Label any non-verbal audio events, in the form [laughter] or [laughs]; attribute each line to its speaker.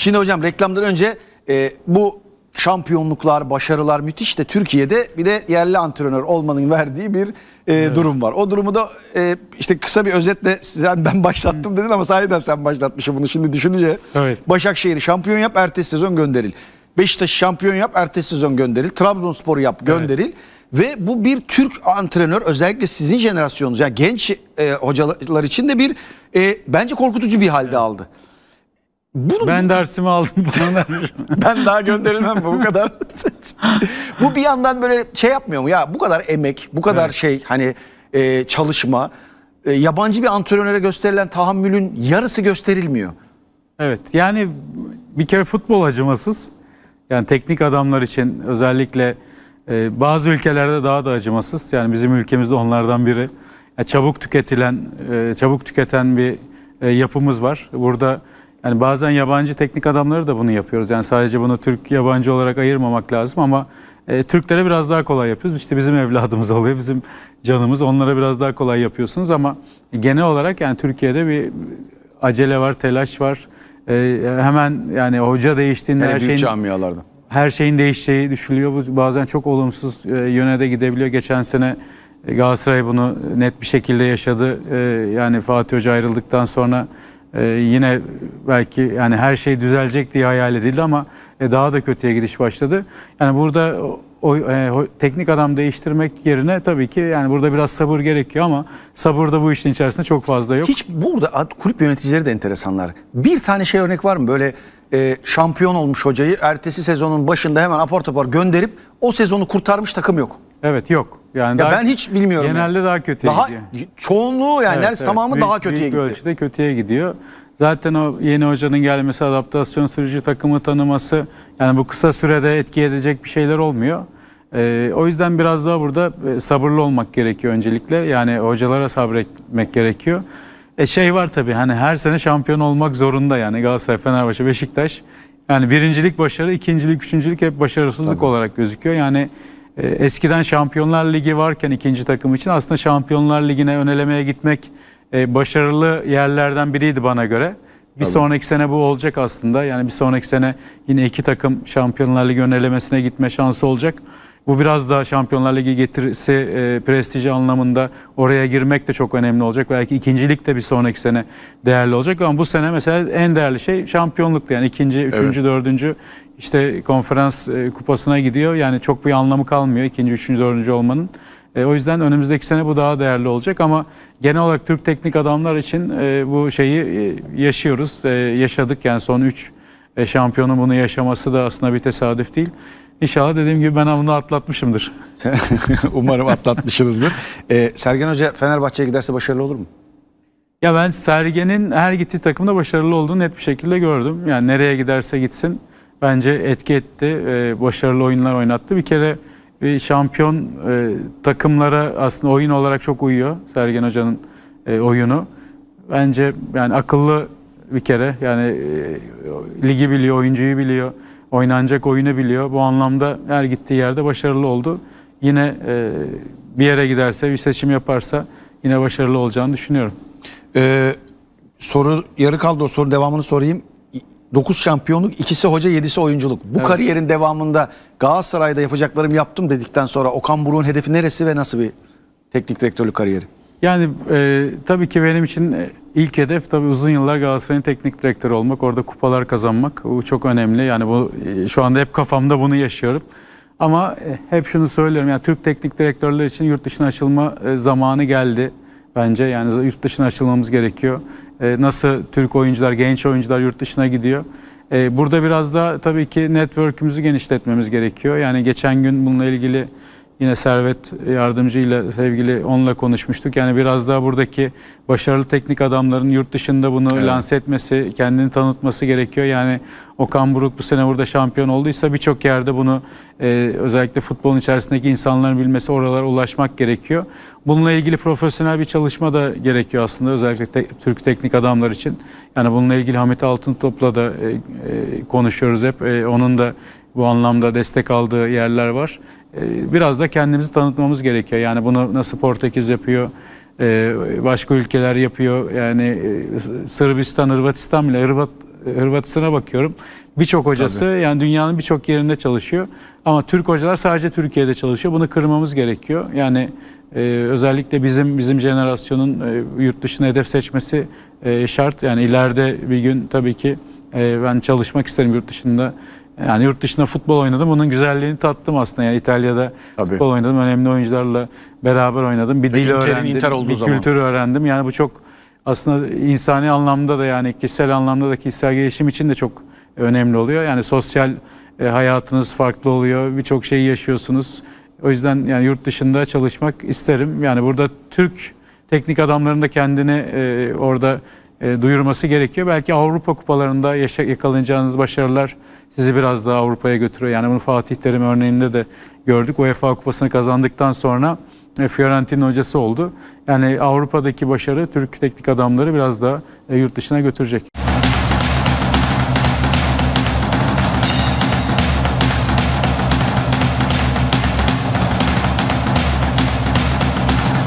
Speaker 1: Şimdi hocam reklamdan önce e, bu şampiyonluklar, başarılar müthiş de Türkiye'de bir de yerli antrenör olmanın verdiği bir e, evet. durum var. O durumu da e, işte kısa bir özetle sen ben başlattım dedin ama sahiden sen başlatmışsın bunu şimdi düşününce. Evet. Başakşehir'i şampiyon yap, ertesi sezon gönderil. Beşiktaş şampiyon yap, ertesi sezon gönderil. Trabzonspor'u yap, gönderil. Evet. Ve bu bir Türk antrenör özellikle sizin jenerasyonunuz yani genç e, hocalar için de bir e, bence korkutucu bir halde evet. aldı. Bunu ben dersimi aldım. [laughs] ben daha gönderilmem mi bu kadar? bu bir yandan böyle şey yapmıyor mu ya bu kadar emek, bu kadar evet. şey hani e, çalışma, e, yabancı bir antrenöre gösterilen tahammülün yarısı gösterilmiyor. Evet yani
Speaker 2: bir kere futbol acımasız. Yani teknik adamlar için özellikle e, bazı ülkelerde daha da acımasız. Yani bizim ülkemizde onlardan biri. Yani çabuk tüketilen, e, çabuk tüketen bir e, yapımız var. Burada yani bazen yabancı teknik adamları da bunu yapıyoruz. Yani sadece bunu Türk yabancı olarak ayırmamak lazım ama e, Türklere biraz daha kolay yapıyoruz. İşte bizim evladımız [laughs] oluyor, bizim canımız. Onlara biraz daha kolay yapıyorsunuz ama genel olarak yani Türkiye'de bir acele var, telaş var. E, hemen yani hoca değiştiğinde yani her şeyin camialarda. her şeyin değişeceği düşünülüyor. Bu bazen çok olumsuz e, yöne de gidebiliyor. Geçen sene e, Galatasaray bunu net bir şekilde yaşadı. E, yani Fatih Hoca ayrıldıktan sonra ee, yine belki yani her şey düzelecek diye hayal edildi ama e, daha da kötüye gidiş başladı. Yani burada o, e, o, teknik adam değiştirmek yerine tabii ki yani burada biraz sabır gerekiyor ama sabır da bu işin
Speaker 1: içerisinde çok fazla yok. Hiç burada kulüp yöneticileri de enteresanlar. Bir tane şey örnek var mı böyle e, şampiyon olmuş hocayı ertesi sezonun başında hemen apar topar gönderip o sezonu kurtarmış takım yok. Evet yok. Yani ya daha, ben hiç bilmiyorum. Genelde yani. daha kötüye daha, gidiyor. Çoğunluğu yani evet, neredeyse evet. tamamı büyük, daha kötüye büyük gitti. Büyük
Speaker 2: ölçüde kötüye gidiyor. Zaten o yeni hocanın gelmesi, adaptasyon süreci, takımı tanıması yani bu kısa sürede etki edecek bir şeyler olmuyor. Ee, o yüzden biraz daha burada e, sabırlı olmak gerekiyor öncelikle. Yani hocalara sabretmek gerekiyor. E şey var tabii hani her sene şampiyon olmak zorunda yani Galatasaray, Fenerbahçe, Beşiktaş. Yani birincilik başarı, ikincilik, üçüncülük hep başarısızlık tabii. olarak gözüküyor. Yani ee, eskiden Şampiyonlar Ligi varken ikinci takım için aslında Şampiyonlar Ligi'ne önelemeye gitmek e, başarılı yerlerden biriydi bana göre. Bir Tabii. sonraki sene bu olacak aslında. Yani bir sonraki sene yine iki takım Şampiyonlar Ligi önelemesine gitme şansı olacak. Bu biraz daha Şampiyonlar Ligi getirse e, prestiji anlamında oraya girmek de çok önemli olacak. Belki ikincilik de bir sonraki sene değerli olacak ama bu sene mesela en değerli şey şampiyonluktu. Yani ikinci, üçüncü, evet. dördüncü işte konferans e, kupasına gidiyor. Yani çok bir anlamı kalmıyor ikinci, üçüncü, dördüncü olmanın. E, o yüzden önümüzdeki sene bu daha değerli olacak ama genel olarak Türk teknik adamlar için e, bu şeyi e, yaşıyoruz, e, yaşadık yani son üç. E, şampiyonun bunu yaşaması da aslında bir tesadüf değil. İnşallah dediğim gibi ben bunu atlatmışımdır.
Speaker 1: [laughs] Umarım atlatmışsınızdır. Ee, Sergen Hoca Fenerbahçe'ye giderse başarılı olur mu?
Speaker 2: Ya ben Sergen'in her gittiği takımda başarılı olduğunu net bir şekilde gördüm. Yani nereye giderse gitsin bence etki etti. Ee, başarılı oyunlar oynattı. Bir kere bir e, şampiyon e, takımlara aslında oyun olarak çok uyuyor Sergen Hoca'nın e, oyunu. Bence yani akıllı bir kere. Yani e, ligi biliyor, oyuncuyu biliyor, oynanacak oyunu biliyor. Bu anlamda her gittiği yerde başarılı oldu. Yine e, bir yere giderse, bir seçim yaparsa yine başarılı olacağını
Speaker 1: düşünüyorum. Ee, soru yarı kaldı o soru devamını sorayım. 9 şampiyonluk, ikisi hoca, yedisi oyunculuk. Bu evet. kariyerin devamında Galatasaray'da yapacaklarım yaptım dedikten sonra Okan Buruk'un hedefi neresi ve nasıl bir teknik direktörlük kariyeri? Yani
Speaker 2: e, tabii ki benim için e, ilk hedef tabii uzun yıllar Galatasaray'ın teknik direktörü olmak, orada kupalar kazanmak. Bu çok önemli. Yani bu e, şu anda hep kafamda bunu yaşıyorum. Ama e, hep şunu söylüyorum. Yani Türk teknik direktörler için yurt dışına açılma zamanı geldi bence. Yani yurt dışına açılmamız gerekiyor. Nasıl Türk oyuncular, genç oyuncular yurt dışına gidiyor? Burada biraz da tabii ki network'ümüzü genişletmemiz gerekiyor. Yani geçen gün bununla ilgili Yine Servet Yardımcı ile sevgili onunla konuşmuştuk. Yani biraz daha buradaki başarılı teknik adamların yurt dışında bunu evet. lanse etmesi, kendini tanıtması gerekiyor. Yani Okan Buruk bu sene burada şampiyon olduysa birçok yerde bunu e, özellikle futbolun içerisindeki insanların bilmesi, oralara ulaşmak gerekiyor. Bununla ilgili profesyonel bir çalışma da gerekiyor aslında özellikle te Türk teknik adamlar için. Yani bununla ilgili Hamit Altıntop'la da e, e, konuşuyoruz hep. E, onun da bu anlamda destek aldığı yerler var. Ee, biraz da kendimizi tanıtmamız gerekiyor. Yani bunu nasıl Portekiz yapıyor, e, başka ülkeler yapıyor. Yani e, Sırbistan, Hırvatistan bile Hırvat, Hırvatistan'a e, bakıyorum. Birçok hocası Tabii. yani dünyanın birçok yerinde çalışıyor. Ama Türk hocalar sadece Türkiye'de çalışıyor. Bunu kırmamız gerekiyor. Yani e, özellikle bizim bizim jenerasyonun e, yurt dışına hedef seçmesi e, şart. Yani ileride bir gün tabii ki e, ben çalışmak isterim yurt dışında. Yani yurt dışında futbol oynadım. Bunun güzelliğini tattım aslında. Yani İtalya'da Tabii. futbol oynadım. Önemli oyuncularla beraber oynadım. Bir dil öğrendim. Inter bir zaman. kültür öğrendim. Yani bu çok aslında insani anlamda da yani kişisel anlamda da kişisel gelişim için de çok önemli oluyor. Yani sosyal e, hayatınız farklı oluyor. Birçok şeyi yaşıyorsunuz. O yüzden yani yurt dışında çalışmak isterim. Yani burada Türk teknik adamların da kendini e, orada e, duyurması gerekiyor. Belki Avrupa kupalarında yakalanacağınız başarılar sizi biraz daha Avrupa'ya götürüyor. Yani bunu Fatih Terim örneğinde de gördük. UEFA kupasını kazandıktan sonra e, Fiorentina hocası oldu. Yani Avrupa'daki başarı Türk teknik adamları biraz daha e, yurt dışına götürecek.